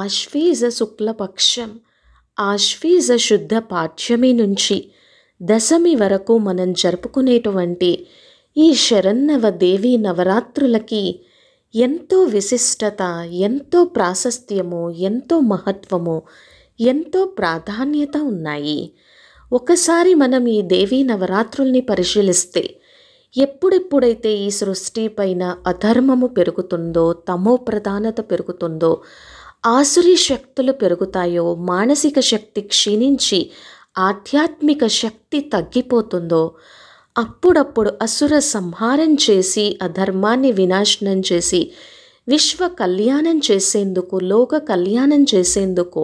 ఆశ్వీజ శుక్లపక్షం ఆశ్వీజ శుద్ధ పాఠ్యమి నుంచి దశమి వరకు మనం జరుపుకునేటువంటి ఈ శరన్నవ దేవి నవరాత్రులకి ఎంతో విశిష్టత ఎంతో ప్రాశస్త్యము ఎంతో మహత్వము ఎంతో ప్రాధాన్యత ఉన్నాయి ఒకసారి మనం ఈ దేవీ నవరాత్రుల్ని పరిశీలిస్తే ఎప్పుడెప్పుడైతే ఈ సృష్టిపైన అధర్మము పెరుగుతుందో తమో ప్రధానత పెరుగుతుందో ఆసురి శక్తులు పెరుగుతాయో మానసిక శక్తి క్షీణించి ఆధ్యాత్మిక శక్తి తగ్గిపోతుందో అప్పుడప్పుడు అసుర సంహారం చేసి అధర్మాన్ని వినాశనం చేసి విశ్వ కళ్యాణం చేసేందుకు లోక కళ్యాణం చేసేందుకు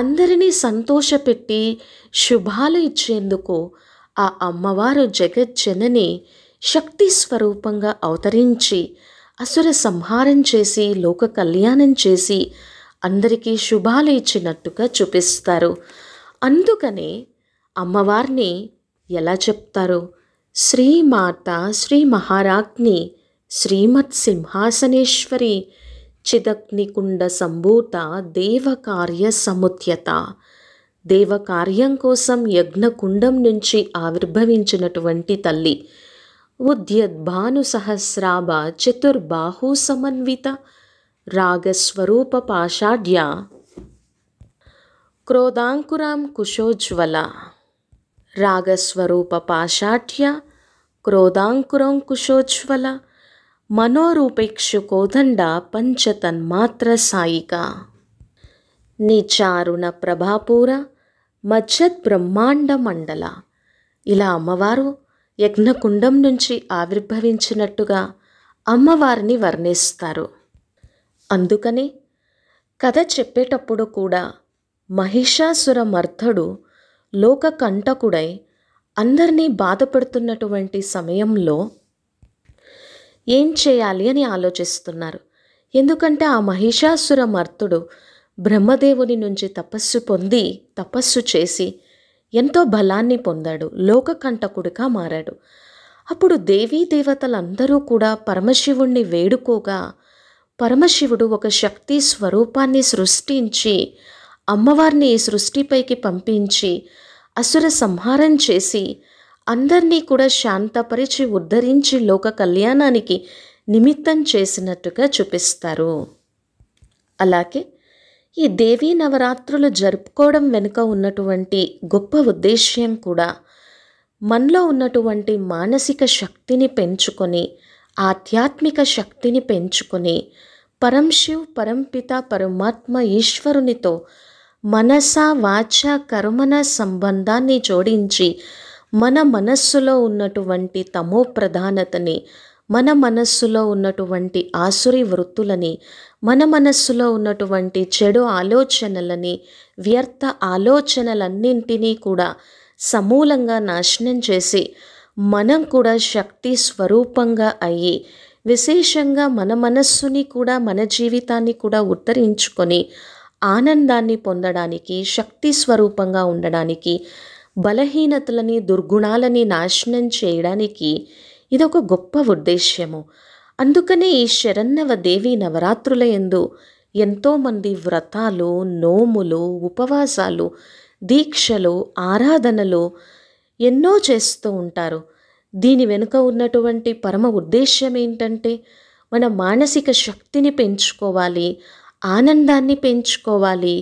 అందరినీ సంతోషపెట్టి శుభాలు ఇచ్చేందుకు ఆ అమ్మవారు జగజ్జనని శక్తి స్వరూపంగా అవతరించి అసుర సంహారం చేసి లోక కళ్యాణం చేసి అందరికీ శుభాలు ఇచ్చినట్టుగా చూపిస్తారు అందుకనే అమ్మవారిని ఎలా చెప్తారు శ్రీమాత శ్రీ మహారాజ్ని శ్రీమత్ సింహాసనేశ్వరి చిదగ్నికుండ సంభూత దేవకార్య సముత్యత దేవకార్యం కోసం యజ్ఞకుండం నుంచి ఆవిర్భవించినటువంటి తల్లి ఉద్యద్భాను సహస్రాభ చతుర్బాహు సమన్విత రాగస్వరూప పాషాఢ్య క్రోధాంకురాం కుశోజ్వల రాగస్వరూప పాషాఢ్య క్రోధాంకురం కుశోజ్వల మనోరూపేక్షు కోదండ పంచతన్మాత్ర సాయిక నిచారుణ ప్రభాపూర మజ్జద్ బ్రహ్మాండ మండల ఇలా అమ్మవారు యజ్ఞకుండం నుంచి ఆవిర్భవించినట్టుగా అమ్మవారిని వర్ణిస్తారు అందుకనే కథ చెప్పేటప్పుడు కూడా మహిషాసుర మర్థడు లోక కంటకుడై అందరినీ బాధపడుతున్నటువంటి సమయంలో ఏం చేయాలి అని ఆలోచిస్తున్నారు ఎందుకంటే ఆ మహిషాసుర మర్తుడు బ్రహ్మదేవుని నుంచి తపస్సు పొంది తపస్సు చేసి ఎంతో బలాన్ని పొందాడు కంటకుడిగా మారాడు అప్పుడు దేవీ దేవతలందరూ కూడా పరమశివుణ్ణి వేడుకోగా పరమశివుడు ఒక శక్తి స్వరూపాన్ని సృష్టించి అమ్మవారిని ఈ సృష్టిపైకి పంపించి అసుర సంహారం చేసి అందరినీ కూడా శాంతపరిచి ఉద్ధరించి లోక కళ్యాణానికి నిమిత్తం చేసినట్టుగా చూపిస్తారు అలాగే ఈ దేవీ నవరాత్రులు జరుపుకోవడం వెనుక ఉన్నటువంటి గొప్ప ఉద్దేశ్యం కూడా మనలో ఉన్నటువంటి మానసిక శక్తిని పెంచుకొని ఆధ్యాత్మిక శక్తిని పెంచుకొని పరంశివ్ పరంపిత పరమాత్మ ఈశ్వరునితో మనస వాచ కర్మన సంబంధాన్ని జోడించి మన మనస్సులో ఉన్నటువంటి తమో ప్రధానతని మన మనస్సులో ఉన్నటువంటి ఆసురి వృత్తులని మన మనస్సులో ఉన్నటువంటి చెడు ఆలోచనలని వ్యర్థ ఆలోచనలన్నింటినీ కూడా సమూలంగా నాశనం చేసి మనం కూడా శక్తి స్వరూపంగా అయ్యి విశేషంగా మన మనస్సుని కూడా మన జీవితాన్ని కూడా ఉత్తరించుకొని ఆనందాన్ని పొందడానికి శక్తి స్వరూపంగా ఉండడానికి బలహీనతలని దుర్గుణాలని నాశనం చేయడానికి ఇదొక గొప్ప ఉద్దేశ్యము అందుకనే ఈ శరన్నవ దేవి నవరాత్రుల ఎందు ఎంతోమంది వ్రతాలు నోములు ఉపవాసాలు దీక్షలు ఆరాధనలు ఎన్నో చేస్తూ ఉంటారు దీని వెనుక ఉన్నటువంటి పరమ ఉద్దేశ్యం ఏంటంటే మన మానసిక శక్తిని పెంచుకోవాలి ఆనందాన్ని పెంచుకోవాలి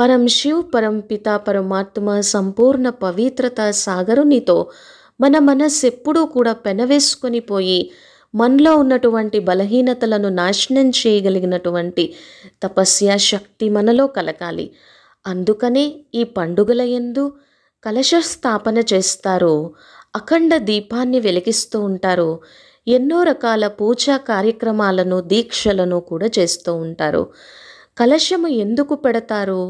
పరం శివ్ పరం పిత పరమాత్మ సంపూర్ణ పవిత్రత సాగరునితో మన మనస్సు ఎప్పుడూ కూడా పెనవేసుకొని పోయి మనలో ఉన్నటువంటి బలహీనతలను నాశనం చేయగలిగినటువంటి తపస్య శక్తి మనలో కలగాలి అందుకనే ఈ పండుగల ఎందు కలశస్థాపన చేస్తారు అఖండ దీపాన్ని వెలిగిస్తూ ఉంటారు ఎన్నో రకాల పూజా కార్యక్రమాలను దీక్షలను కూడా చేస్తూ ఉంటారు కలశము ఎందుకు పెడతారు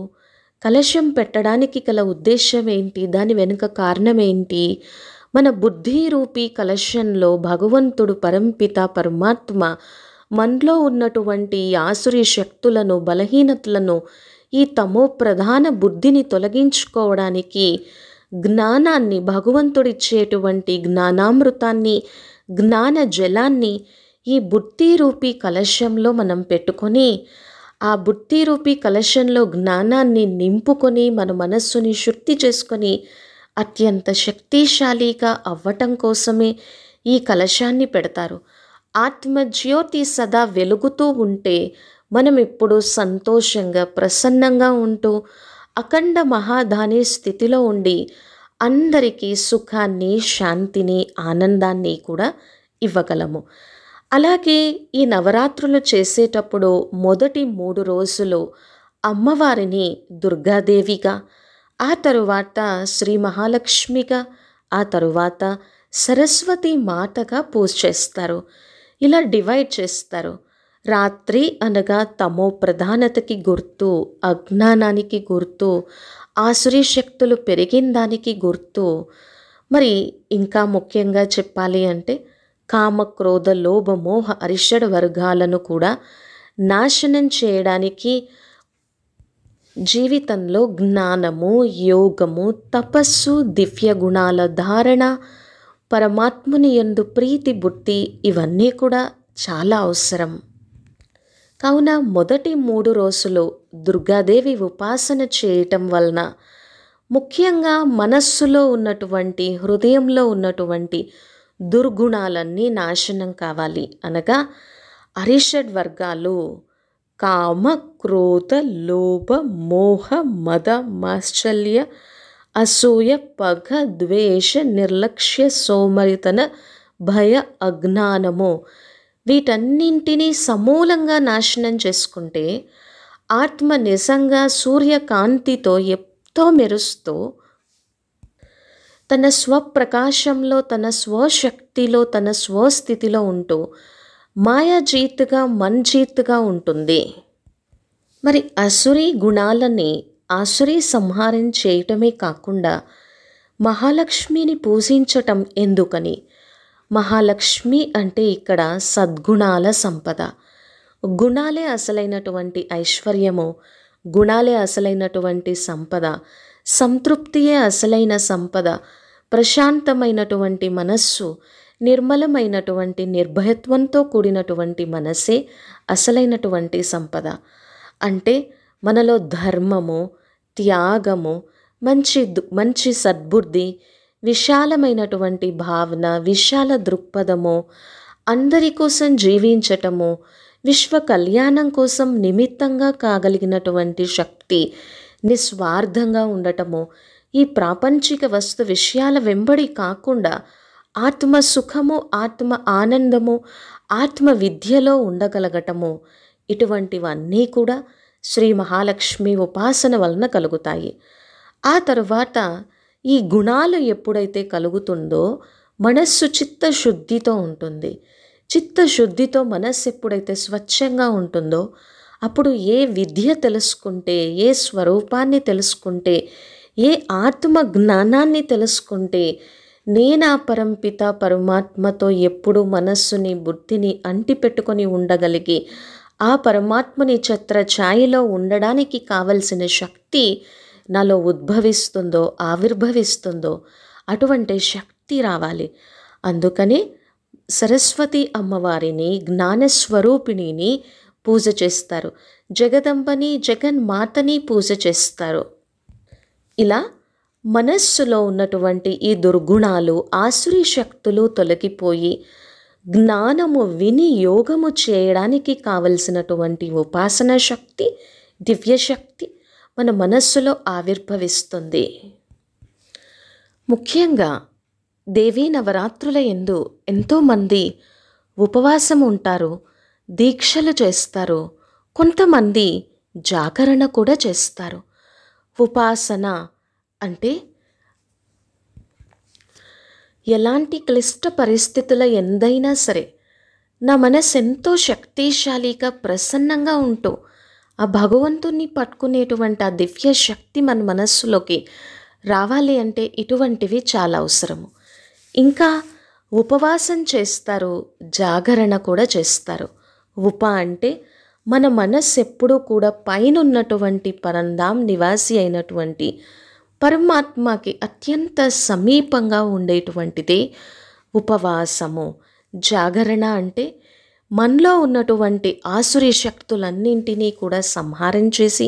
కలశం పెట్టడానికి గల ఉద్దేశం ఏంటి దాని వెనుక కారణం ఏంటి మన బుద్ధి రూపీ కలశంలో భగవంతుడు పరంపిత పరమాత్మ మనలో ఉన్నటువంటి ఆసురి శక్తులను బలహీనతలను ఈ తమో ప్రధాన బుద్ధిని తొలగించుకోవడానికి జ్ఞానాన్ని భగవంతుడిచ్చేటువంటి జ్ఞానామృతాన్ని జ్ఞాన జలాన్ని ఈ బుద్ధి రూపీ కలశంలో మనం పెట్టుకొని ఆ బుద్ధి రూపీ కలశంలో జ్ఞానాన్ని నింపుకొని మన మనస్సుని శుద్ధి చేసుకొని అత్యంత శక్తిశాలిగా అవ్వటం కోసమే ఈ కలశాన్ని పెడతారు ఆత్మజ్యోతి సదా వెలుగుతూ ఉంటే మనం ఇప్పుడు సంతోషంగా ప్రసన్నంగా ఉంటూ అఖండ మహాధాని స్థితిలో ఉండి అందరికీ సుఖాన్ని శాంతిని ఆనందాన్ని కూడా ఇవ్వగలము అలాగే ఈ నవరాత్రులు చేసేటప్పుడు మొదటి మూడు రోజులు అమ్మవారిని దుర్గాదేవిగా ఆ తరువాత శ్రీ మహాలక్ష్మిగా ఆ తరువాత సరస్వతి మాతగా పూజ చేస్తారు ఇలా డివైడ్ చేస్తారు రాత్రి అనగా తమో ప్రధానతకి గుర్తు అజ్ఞానానికి గుర్తు ఆసురీ శక్తులు పెరిగిన దానికి గుర్తు మరి ఇంకా ముఖ్యంగా చెప్పాలి అంటే కామ క్రోధ లోభ మోహ అరిషడ్ వర్గాలను కూడా నాశనం చేయడానికి జీవితంలో జ్ఞానము యోగము తపస్సు దివ్య గుణాల ధారణ పరమాత్ముని ఎందు ప్రీతి బుద్ధి ఇవన్నీ కూడా చాలా అవసరం కావున మొదటి మూడు రోజులు దుర్గాదేవి ఉపాసన చేయటం వలన ముఖ్యంగా మనస్సులో ఉన్నటువంటి హృదయంలో ఉన్నటువంటి దుర్గుణాలన్నీ నాశనం కావాలి అనగా అరిషడ్ వర్గాలు కామ క్రోధ లోభ మోహ మద మాశ్చల్య అసూయ పగ ద్వేష నిర్లక్ష్య సోమరితన భయ అజ్ఞానము వీటన్నింటినీ సమూలంగా నాశనం చేసుకుంటే ఆత్మ నిజంగా సూర్యకాంతితో ఎంతో మెరుస్తూ తన స్వప్రకాశంలో తన స్వశక్తిలో తన స్వస్థితిలో ఉంటూ మాయాజీత్గా మంజీత్గా ఉంటుంది మరి అసురి గుణాలని అసురి సంహారం చేయటమే కాకుండా మహాలక్ష్మిని పూజించటం ఎందుకని మహాలక్ష్మి అంటే ఇక్కడ సద్గుణాల సంపద గుణాలే అసలైనటువంటి ఐశ్వర్యము గుణాలే అసలైనటువంటి సంపద సంతృప్తియే అసలైన సంపద ప్రశాంతమైనటువంటి మనస్సు నిర్మలమైనటువంటి నిర్భయత్వంతో కూడినటువంటి మనసే అసలైనటువంటి సంపద అంటే మనలో ధర్మము త్యాగము మంచి మంచి సద్బుద్ధి విశాలమైనటువంటి భావన విశాల దృక్పథము అందరి కోసం జీవించటము విశ్వ కళ్యాణం కోసం నిమిత్తంగా కాగలిగినటువంటి శక్తి నిస్వార్థంగా ఉండటము ఈ ప్రాపంచిక వస్తు విషయాల వెంబడి కాకుండా ఆత్మ సుఖము ఆత్మ ఆనందము ఆత్మ విద్యలో ఉండగలగటము ఇటువంటివన్నీ కూడా శ్రీ మహాలక్ష్మి ఉపాసన వలన కలుగుతాయి ఆ తరువాత ఈ గుణాలు ఎప్పుడైతే కలుగుతుందో మనస్సు చిత్తశుద్ధితో ఉంటుంది చిత్తశుద్ధితో మనస్సు ఎప్పుడైతే స్వచ్ఛంగా ఉంటుందో అప్పుడు ఏ విద్య తెలుసుకుంటే ఏ స్వరూపాన్ని తెలుసుకుంటే ఏ ఆత్మ జ్ఞానాన్ని తెలుసుకుంటే నేనా పరంపిత పరమాత్మతో ఎప్పుడు మనస్సుని బుద్ధిని అంటిపెట్టుకొని ఉండగలిగి ఆ పరమాత్మని ఛత్ర ఛాయలో ఉండడానికి కావలసిన శక్తి నాలో ఉద్భవిస్తుందో ఆవిర్భవిస్తుందో అటువంటి శక్తి రావాలి అందుకని సరస్వతి అమ్మవారిని జ్ఞానస్వరూపిణిని పూజ చేస్తారు జగదంబని జగన్మాతని పూజ చేస్తారు ఇలా మనస్సులో ఉన్నటువంటి ఈ దుర్గుణాలు ఆసురి శక్తులు తొలగిపోయి జ్ఞానము విని యోగము చేయడానికి కావలసినటువంటి ఉపాసన శక్తి దివ్యశక్తి మన మనస్సులో ఆవిర్భవిస్తుంది ముఖ్యంగా దేవీ నవరాత్రుల ఎందు ఎంతోమంది ఉపవాసం ఉంటారు దీక్షలు చేస్తారు కొంతమంది జాగరణ కూడా చేస్తారు ఉపాసన అంటే ఎలాంటి క్లిష్ట పరిస్థితుల ఎందైనా సరే నా మనసు ఎంతో శక్తిశాలిగా ప్రసన్నంగా ఉంటూ ఆ భగవంతుణ్ణి పట్టుకునేటువంటి ఆ దివ్య శక్తి మన మనస్సులోకి రావాలి అంటే ఇటువంటివి చాలా అవసరము ఇంకా ఉపవాసం చేస్తారు జాగరణ కూడా చేస్తారు ఉప అంటే మన మనస్సు ఎప్పుడూ కూడా పైన ఉన్నటువంటి పరంధాం నివాసి అయినటువంటి పరమాత్మకి అత్యంత సమీపంగా ఉండేటువంటిదే ఉపవాసము జాగరణ అంటే మనలో ఉన్నటువంటి ఆసురీ శక్తులన్నింటినీ కూడా సంహారం చేసి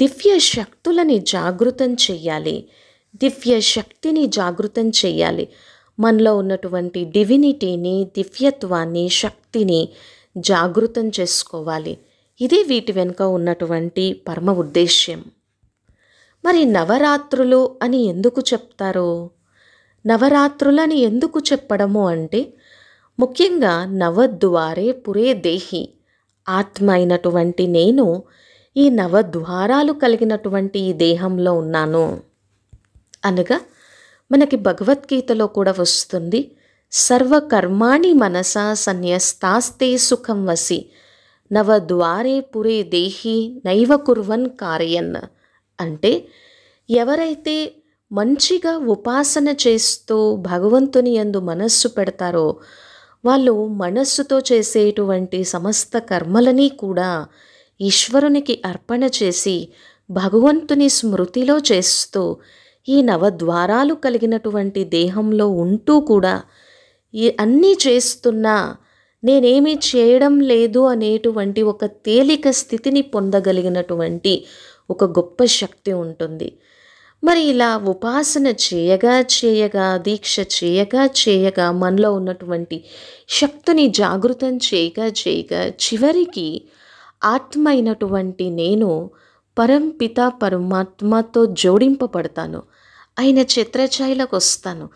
దివ్య శక్తులని జాగృతం చేయాలి దివ్య శక్తిని జాగృతం చేయాలి మనలో ఉన్నటువంటి డివినిటీని దివ్యత్వాన్ని శక్తిని జాగృతం చేసుకోవాలి ఇది వీటి వెనుక ఉన్నటువంటి పరమ ఉద్దేశ్యం మరి నవరాత్రులు అని ఎందుకు చెప్తారు నవరాత్రులని ఎందుకు చెప్పడము అంటే ముఖ్యంగా నవద్వారే పురే దేహి ఆత్మ అయినటువంటి నేను ఈ నవద్వారాలు కలిగినటువంటి ఈ దేహంలో ఉన్నాను అనగా మనకి భగవద్గీతలో కూడా వస్తుంది సర్వకర్మాణి మనసా సన్యస్తాస్తే సుఖం వసి నవద్వారే పురే దేహి నైవ కుర్వన్ కార్యన్ అంటే ఎవరైతే మంచిగా ఉపాసన చేస్తూ భగవంతుని ఎందు మనస్సు పెడతారో వాళ్ళు మనస్సుతో చేసేటువంటి సమస్త కర్మలని కూడా ఈశ్వరునికి అర్పణ చేసి భగవంతుని స్మృతిలో చేస్తూ ఈ నవద్వారాలు కలిగినటువంటి దేహంలో ఉంటూ కూడా ఈ అన్నీ చేస్తున్నా నేనేమి చేయడం లేదు అనేటువంటి ఒక తేలిక స్థితిని పొందగలిగినటువంటి ఒక గొప్ప శక్తి ఉంటుంది మరి ఇలా ఉపాసన చేయగా చేయగా దీక్ష చేయగా చేయగా మనలో ఉన్నటువంటి శక్తిని జాగృతం చేయగా చేయగా చివరికి ఆత్మ అయినటువంటి నేను పరంపిత పరమాత్మతో జోడింపబడతాను ఆయన చిత్రఛాయలకు వస్తాను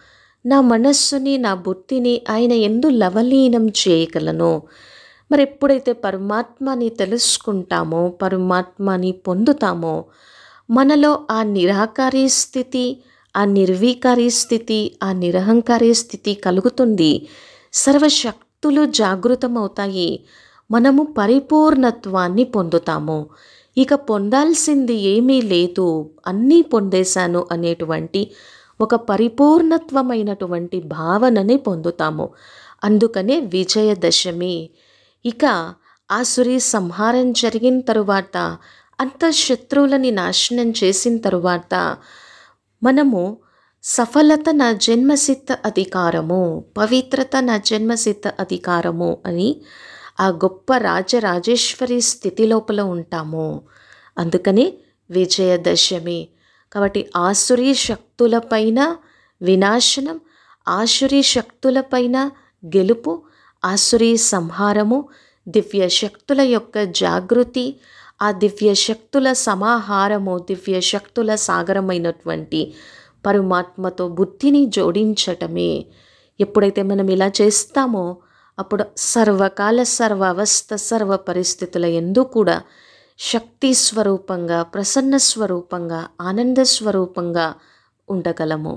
నా మనస్సుని నా బుద్ధిని ఆయన ఎందు లవలీనం చేయగలను మరి ఎప్పుడైతే పరమాత్మని తెలుసుకుంటామో పరమాత్మని పొందుతామో మనలో ఆ నిరాకారీ స్థితి ఆ నిర్వీకారీ స్థితి ఆ నిరహంకారీ స్థితి కలుగుతుంది సర్వశక్తులు జాగృతమవుతాయి మనము పరిపూర్ణత్వాన్ని పొందుతాము ఇక పొందాల్సింది ఏమీ లేదు అన్నీ పొందేశాను అనేటువంటి ఒక పరిపూర్ణత్వమైనటువంటి భావనని పొందుతాము అందుకనే విజయదశమి ఇక ఆసురి సంహారం జరిగిన తరువాత అంత శత్రువులని నాశనం చేసిన తరువాత మనము సఫలత నా జన్మసిద్ధ అధికారము పవిత్రత నా జన్మసిద్ధ అధికారము అని ఆ గొప్ప రాజరాజేశ్వరి స్థితి లోపల ఉంటాము అందుకని విజయదశమి కాబట్టి ఆసురీ శక్తులపైన వినాశనం ఆసురీ శక్తులపైన గెలుపు ఆసురీ సంహారము దివ్య శక్తుల యొక్క జాగృతి ఆ దివ్య శక్తుల సమాహారము దివ్య శక్తుల సాగరమైనటువంటి పరమాత్మతో బుద్ధిని జోడించటమే ఎప్పుడైతే మనం ఇలా చేస్తామో అప్పుడు సర్వకాల సర్వ అవస్థ సర్వ పరిస్థితుల ఎందు కూడా శక్తి స్వరూపంగా ప్రసన్న స్వరూపంగా ఆనంద స్వరూపంగా ఉండగలము